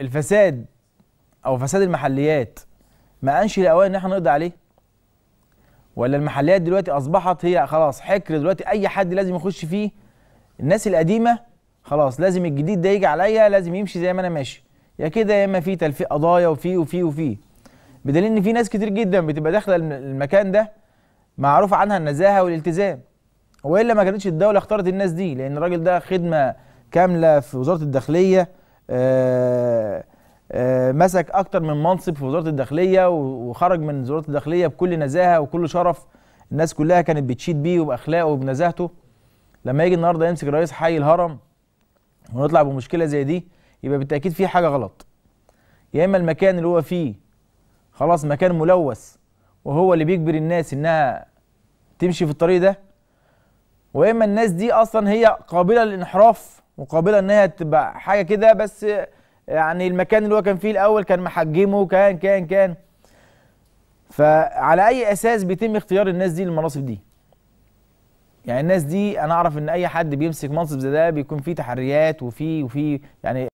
الفساد او فساد المحليات ما انش الاوان ان احنا نقضي عليه ولا المحليات دلوقتي اصبحت هي خلاص حكر دلوقتي اي حد لازم يخش فيه الناس القديمه خلاص لازم الجديد ده يجي عليا لازم يمشي زي ما انا ماشي يا كده يا اما في تلفيق قضايا وفي وفي وفي بدليل ان في ناس كتير جدا بتبقى داخله المكان ده معروف عنها النزاهه والالتزام والا ما كانتش الدوله اختارت الناس دي لان الراجل ده خدمه كامله في وزاره الداخليه آه، مسك اكتر من منصب في وزاره الداخليه وخرج من وزاره الداخليه بكل نزاهه وكل شرف الناس كلها كانت بتشيد بيه وباخلاقه وبنزاهته لما يجي النهارده يمسك رئيس حي الهرم ونطلع بمشكله زي دي يبقى بالتاكيد في حاجه غلط يا اما المكان اللي هو فيه خلاص مكان ملوث وهو اللي بيجبر الناس انها تمشي في الطريق ده واما الناس دي اصلا هي قابله للانحراف وقابله انها تبقى حاجه كده بس يعني المكان اللي هو كان فيه الاول كان محجمه كان كان كان فعلى اي اساس بيتم اختيار الناس دي للمناصب دي يعني الناس دي انا اعرف ان اي حد بيمسك منصب زي ده بيكون فيه تحريات وفيه وفيه يعني